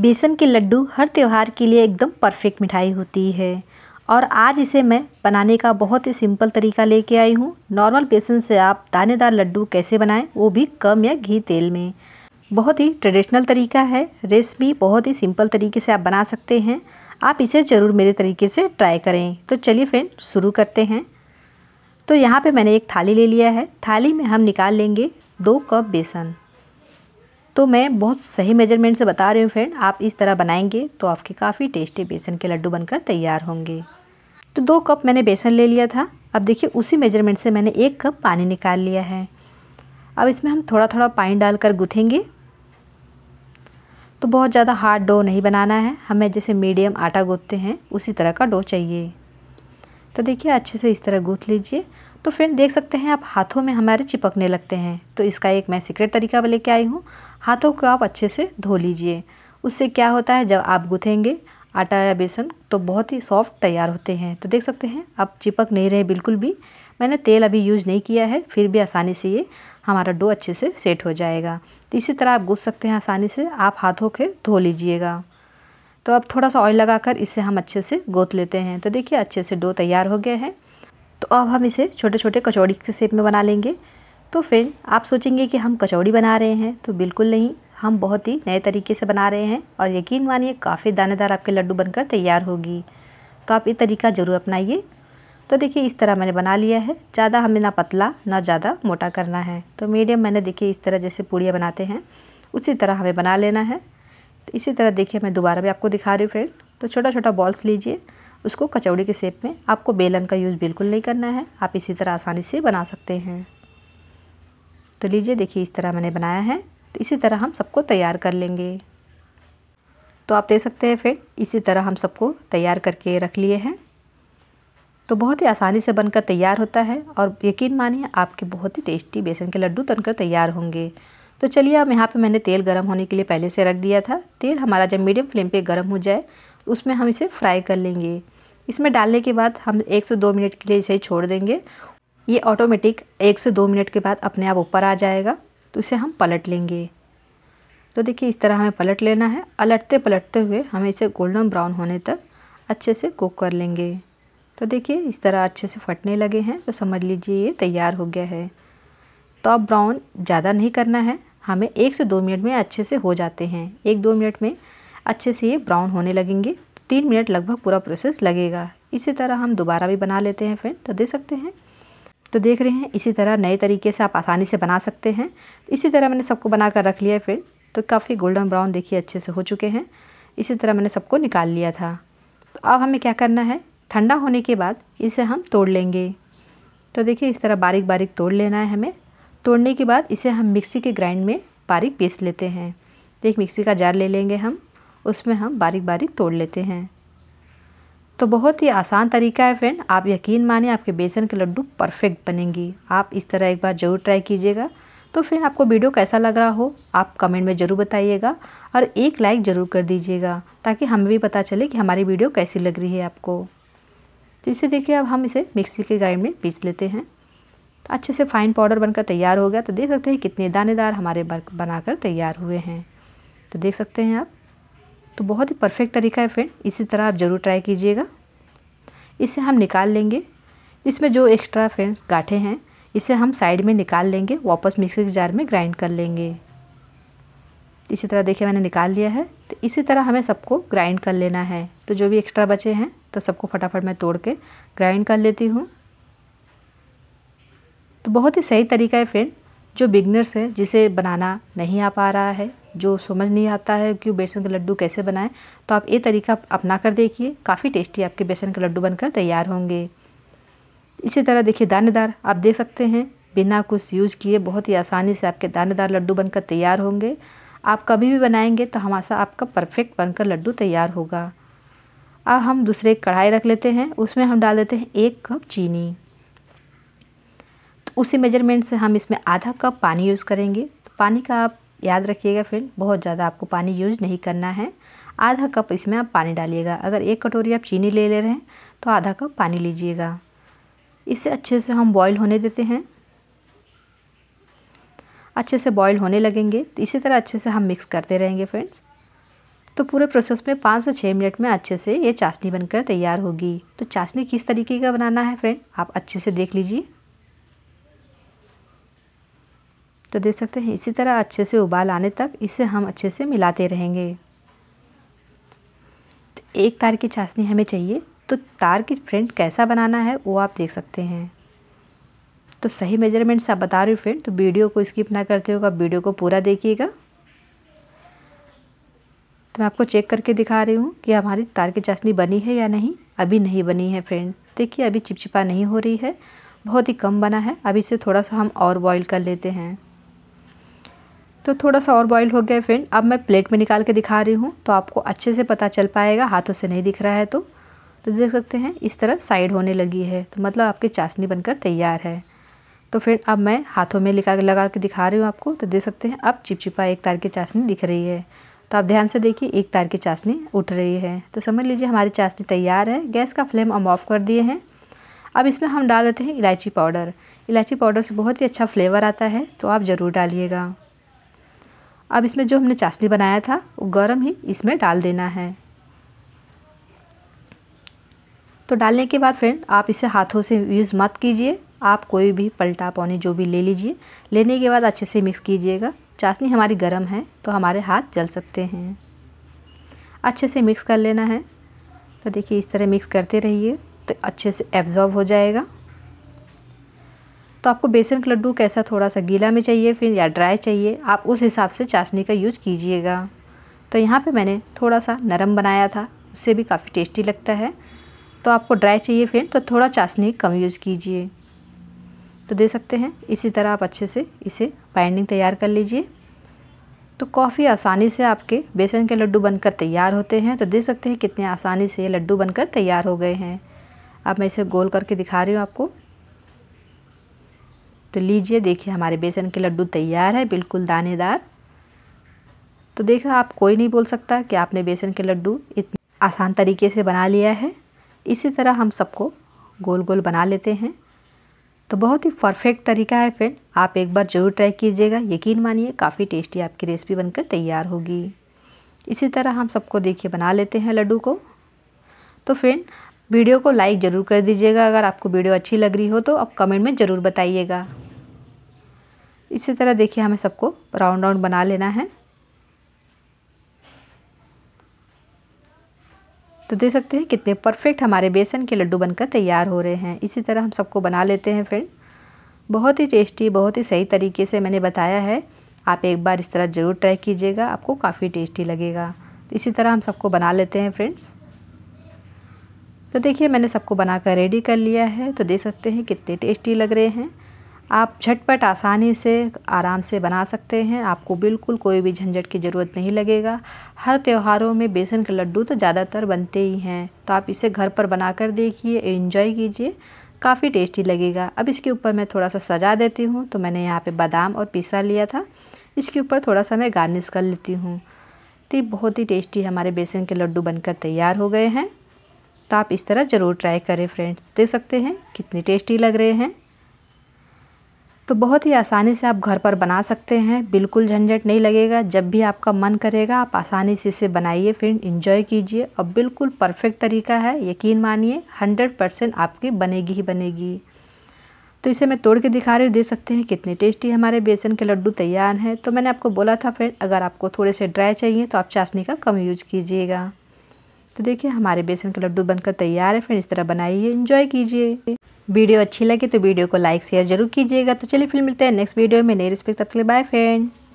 बेसन के लड्डू हर त्यौहार के लिए एकदम परफेक्ट मिठाई होती है और आज इसे मैं बनाने का बहुत ही सिंपल तरीका लेके आई हूँ नॉर्मल बेसन से आप दानेदार लड्डू कैसे बनाएं वो भी कम या घी तेल में बहुत ही ट्रेडिशनल तरीका है रेसिपी बहुत ही सिंपल तरीके से आप बना सकते हैं आप इसे ज़रूर मेरे तरीके से ट्राई करें तो चलिए फ्रेंड शुरू करते हैं तो यहाँ पर मैंने एक थाली ले लिया है थाली में हम निकाल लेंगे दो कप बेसन तो मैं बहुत सही मेजरमेंट से बता रही हूँ फ्रेंड आप इस तरह बनाएंगे तो आपके काफ़ी टेस्टी बेसन के लड्डू बनकर तैयार होंगे तो दो कप मैंने बेसन ले लिया था अब देखिए उसी मेजरमेंट से मैंने एक कप पानी निकाल लिया है अब इसमें हम थोड़ा थोड़ा पानी डालकर गूँथेंगे तो बहुत ज़्यादा हार्ड डो नहीं बनाना है हमें जैसे मीडियम आटा गूँथते हैं उसी तरह का डो चाहिए तो देखिए अच्छे से इस तरह गूँथ लीजिए तो फ्रेंड देख सकते हैं आप हाथों में हमारे चिपकने लगते हैं तो इसका एक मैं सीक्रेट तरीका लेके आई हूँ हाथों को आप अच्छे से धो लीजिए उससे क्या होता है जब आप गुथेंगे आटा या बेसन तो बहुत ही सॉफ्ट तैयार होते हैं तो देख सकते हैं आप चिपक नहीं रहे बिल्कुल भी मैंने तेल अभी यूज नहीं किया है फिर भी आसानी से ये हमारा डो अच्छे से सेट हो जाएगा तो इसी तरह आप गूँथ सकते हैं आसानी से आप हाथों के धो लीजिएगा तो अब थोड़ा सा ऑयल लगाकर इसे हम अच्छे से गोत लेते हैं तो देखिए अच्छे से डो तैयार हो गया है तो अब हम इसे छोटे छोटे कचौड़ी के शेप में बना लेंगे तो फ्रेंड आप सोचेंगे कि हम कचौड़ी बना रहे हैं तो बिल्कुल नहीं हम बहुत ही नए तरीके से बना रहे हैं और यकीन मानिए काफ़ी दानेदार आपके लड्डू बनकर तैयार होगी तो आप ये तरीका ज़रूर अपनाइए तो देखिए इस तरह मैंने बना लिया है ज़्यादा हमें ना पतला ना ज़्यादा मोटा करना है तो मीडियम मैंने देखिए इस तरह जैसे पूड़ियाँ बनाते हैं उसी तरह हमें बना लेना है तो इसी तरह देखिए मैं दोबारा भी आपको दिखा रही हूँ फ्रेंड तो छोटा छोटा बॉल्स लीजिए उसको कचौड़ी के शेप में आपको बेलन का यूज़ बिल्कुल नहीं करना है आप इसी तरह आसानी से बना सकते हैं तो लीजिए देखिए इस तरह मैंने बनाया है तो इसी तरह हम सबको तैयार कर लेंगे तो आप देख सकते हैं फ्रेंड इसी तरह हम सबको तैयार करके रख लिए हैं तो बहुत ही आसानी से बनकर तैयार होता है और यकीन मानिए आपके बहुत ही टेस्टी बेसन के लड्डू बनकर तैयार होंगे तो चलिए अब यहाँ पे मैंने तेल गर्म होने के लिए पहले से रख दिया था तेल हमारा जब मीडियम फ्लेम पे गर्म हो जाए उसमें हम इसे फ्राई कर लेंगे इसमें डालने के बाद हम एक से दो मिनट के लिए इसे छोड़ देंगे ये ऑटोमेटिक एक से दो मिनट के बाद अपने आप ऊपर आ जाएगा तो इसे हम पलट लेंगे तो देखिए इस तरह हमें पलट लेना है पलटते पलटते हुए हमें इसे गोल्डन ब्राउन होने तक अच्छे से कुक कर लेंगे तो देखिए इस तरह अच्छे से फटने लगे हैं तो समझ लीजिए ये तैयार हो गया है तो अब ब्राउन ज़्यादा नहीं करना है हमें एक से दो मिनट में अच्छे से हो जाते हैं एक दो मिनट में अच्छे से ये ब्राउन होने लगेंगे तीन मिनट लगभग पूरा प्रोसेस लगेगा इसी तरह हम दोबारा भी बना लेते हैं फ्रेंड तो दे सकते हैं तो देख रहे हैं इसी तरह नए तरीके से आप आसानी से बना सकते हैं इसी तरह मैंने सबको बना कर रख लिया है फ्रेंड तो काफ़ी गोल्डन ब्राउन देखिए अच्छे से हो चुके हैं इसी तरह मैंने सबको निकाल लिया था तो अब हमें क्या करना है ठंडा होने के बाद इसे हम तोड़ लेंगे तो देखिए इस तरह बारीक बारीक तोड़ लेना है हमें तोड़ने के बाद इसे हम मिक्सी के ग्राइंड में बारीक पीस लेते हैं तो एक मिक्सी का जार ले लेंगे हम उसमें हम बारीक बारीक तोड़ लेते हैं तो बहुत ही आसान तरीका है फ्रेंड आप यकीन मानिए आपके बेसन के लड्डू परफेक्ट बनेंगी आप इस तरह एक बार ज़रूर ट्राई कीजिएगा तो फ्रेंड आपको वीडियो कैसा लग रहा हो आप कमेंट में ज़रूर बताइएगा और एक लाइक ज़रूर कर दीजिएगा ताकि हमें भी पता चले कि हमारी वीडियो कैसी लग रही है आपको तो इसे देखिए अब हम इसे मिक्सी के ग्राइंड में पीस लेते हैं तो अच्छे से फाइन पाउडर बनकर तैयार हो गया तो देख सकते हैं कितने दानेदार हमारे बनाकर तैयार हुए हैं तो देख सकते हैं आप तो बहुत ही परफेक्ट तरीका है फ्रेंड इसी तरह आप ज़रूर ट्राई कीजिएगा इसे हम निकाल लेंगे इसमें जो एक्स्ट्रा फ्रेंड्स गाठे हैं इसे हम साइड में निकाल लेंगे वापस मिक्सी के जार में ग्राइंड कर लेंगे इसी तरह देखिए मैंने निकाल लिया है तो इसी तरह हमें सबको ग्राइंड कर लेना है तो जो भी एक्स्ट्रा बचे हैं तो सबको फटाफट मैं तोड़ के ग्राइंड कर लेती हूँ तो बहुत ही सही तरीका है फ्रेंड जो बिगनर्स है जिसे बनाना नहीं आ पा रहा है जो समझ नहीं आता है कि बेसन के लड्डू कैसे बनाएं तो आप ये तरीका अपना कर देखिए काफ़ी टेस्टी आपके बेसन के लड्डू बनकर तैयार होंगे इसी तरह देखिए दानेदार आप देख सकते हैं बिना कुछ यूज किए बहुत ही आसानी से आपके दानेदार लड्डू बनकर तैयार होंगे आप कभी भी बनाएंगे तो हमारा आपका परफेक्ट बनकर लड्डू तैयार होगा अब हम दूसरे कढ़ाई रख लेते हैं उसमें हम डाल देते हैं एक कप चीनी तो उसी मेजरमेंट से हम इसमें आधा कप पानी यूज़ करेंगे तो पानी का आप याद रखिएगा फ्रेंड बहुत ज़्यादा आपको पानी यूज नहीं करना है आधा कप इसमें आप पानी डालिएगा अगर एक कटोरी आप चीनी ले ले रहे हैं तो आधा कप पानी लीजिएगा इसे अच्छे से हम बॉईल होने देते हैं अच्छे से बॉईल होने लगेंगे तो इसी तरह अच्छे से हम मिक्स करते रहेंगे फ्रेंड्स तो पूरे प्रोसेस में पाँच से छः मिनट में अच्छे से ये चाशनी बनकर तैयार होगी तो चाशनी किस तरीके का बनाना है फ्रेंड आप अच्छे से देख लीजिए तो देख सकते हैं इसी तरह अच्छे से उबाल आने तक इसे हम अच्छे से मिलाते रहेंगे तो एक तार की चाशनी हमें चाहिए तो तार की फ्रेंड कैसा बनाना है वो आप देख सकते हैं तो सही मेजरमेंट से आप बता रहे हो फ्रेंड तो वीडियो को स्किप ना करते होगा वीडियो को पूरा देखिएगा तो मैं आपको चेक करके दिखा रही हूँ कि हमारी तार की चाशनी बनी है या नहीं अभी नहीं बनी है फ्रेंड देखिए अभी चिपचिपा नहीं हो रही है बहुत ही कम बना है अभी इसे थोड़ा सा हम और बॉईल कर लेते हैं तो थोड़ा सा और बॉईल हो गया फ्रेंड अब मैं प्लेट में निकाल के दिखा रही हूँ तो आपको अच्छे से पता चल पाएगा हाथों से नहीं दिख रहा है तो तो देख सकते हैं इस तरह साइड होने लगी है तो मतलब आपकी चाशनी बनकर तैयार है तो फ्रेंड अब मैं हाथों में लिखा लगा के दिखा रही हूँ आपको तो देख सकते हैं अब चिपचिपा एक तार की चाशनी दिख रही है तो आप ध्यान से देखिए एक तार की चाशनी उठ रही है तो समझ लीजिए हमारी चाशनी तैयार है गैस का फ्लेम हम ऑफ कर दिए हैं अब इसमें हम डाल देते हैं इलायची पाउडर इलायची पाउडर से बहुत ही अच्छा फ्लेवर आता है तो आप ज़रूर डालिएगा अब इसमें जो हमने चाशनी बनाया था वो गर्म ही इसमें डाल देना है तो डालने के बाद फ्रेंड आप इसे हाथों से यूज़ मत कीजिए आप कोई भी पलटा पौनी जो भी ले लीजिए लेने के बाद अच्छे से मिक्स कीजिएगा चाशनी हमारी गर्म है तो हमारे हाथ जल सकते हैं अच्छे से मिक्स कर लेना है तो देखिए इस तरह मिक्स करते रहिए तो अच्छे से एब्ज़ॉर्ब हो जाएगा तो आपको बेसन का लड्डू कैसा थोड़ा सा गीला में चाहिए फिर या ड्राई चाहिए आप उस हिसाब से चाशनी का यूज़ कीजिएगा तो यहाँ पे मैंने थोड़ा सा नरम बनाया था उससे भी काफ़ी टेस्टी लगता है तो आपको ड्राई चाहिए फिर तो थोड़ा चाशनी कम यूज़ कीजिए तो दे सकते हैं इसी तरह आप अच्छे से इसे बाइंडिंग तैयार कर लीजिए तो काफ़ी आसानी से आपके बेसन के लड्डू बनकर तैयार होते हैं तो देख सकते हैं कितने आसानी से ये लड्डू बनकर तैयार हो गए हैं अब मैं इसे गोल करके दिखा रही हूँ आपको तो लीजिए देखिए हमारे बेसन के लड्डू तैयार है बिल्कुल दानेदार तो देखो आप कोई नहीं बोल सकता कि आपने बेसन के लड्डू इतने आसान तरीके से बना लिया है इसी तरह हम सबको गोल गोल बना लेते हैं तो बहुत ही परफेक्ट तरीका है फ्रेंड आप एक बार ज़रूर ट्राई कीजिएगा यकीन मानिए काफ़ी टेस्टी आपकी रेसिपी बनकर तैयार होगी इसी तरह हम सबको देखिए बना लेते हैं लड्डू को तो फ्रेंड वीडियो को लाइक ज़रूर कर दीजिएगा अगर आपको वीडियो अच्छी लग रही हो तो आप कमेंट में ज़रूर बताइएगा इसी तरह देखिए हमें सबको राउंड राउंड बना लेना है तो देख सकते हैं कितने परफेक्ट हमारे बेसन के लड्डू बनकर तैयार हो रहे हैं इसी तरह हम सबको बना लेते हैं फ्रेंड बहुत ही टेस्टी बहुत ही सही तरीके से मैंने बताया है आप एक बार इस तरह ज़रूर ट्राई कीजिएगा आपको काफ़ी टेस्टी लगेगा इसी तरह हम सबको बना लेते हैं फ्रेंड्स तो देखिए मैंने सबको बनाकर रेडी कर लिया है तो देख सकते हैं कितने टेस्टी लग रहे हैं आप झटपट आसानी से आराम से बना सकते हैं आपको बिल्कुल कोई भी झंझट की ज़रूरत नहीं लगेगा हर त्योहारों में बेसन के लड्डू तो ज़्यादातर बनते ही हैं तो आप इसे घर पर बना कर देखिए इन्जॉय कीजिए काफ़ी टेस्टी लगेगा अब इसके ऊपर मैं थोड़ा सा सजा देती हूँ तो मैंने यहाँ पे बादाम और पिसा लिया था इसके ऊपर थोड़ा सा मैं गार्निश कर लेती हूँ तो बहुत ही टेस्टी हमारे बेसन के लड्डू बनकर तैयार हो गए हैं तो आप इस तरह ज़रूर ट्राई करें फ्रेंड्स देख सकते हैं कितने टेस्टी लग रहे हैं तो बहुत ही आसानी से आप घर पर बना सकते हैं बिल्कुल झंझट नहीं लगेगा जब भी आपका मन करेगा आप आसानी से इसे बनाइए फ्रेंड इंजॉय कीजिए और बिल्कुल परफेक्ट तरीका है यकीन मानिए हंड्रेड परसेंट आपकी बनेगी ही बनेगी तो इसे मैं तोड़ के दिखा रही दे सकते हैं कितने टेस्टी हमारे बेसन के लड्डू तैयार हैं तो मैंने आपको बोला था फ्रेंड अगर आपको थोड़े से ड्राई चाहिए तो आप चाशनी का कम यूज कीजिएगा तो देखिए हमारे बेसन के लड्डू बनकर तैयार है फिर इस तरह बनाइए इंजॉय कीजिए वीडियो अच्छी लगे तो वीडियो को लाइक शेयर जरूर कीजिएगा तो चलिए फिर मिलते हैं नेक्स्ट वीडियो में नई रिस्पेक्ट तक बाय फ्रेंड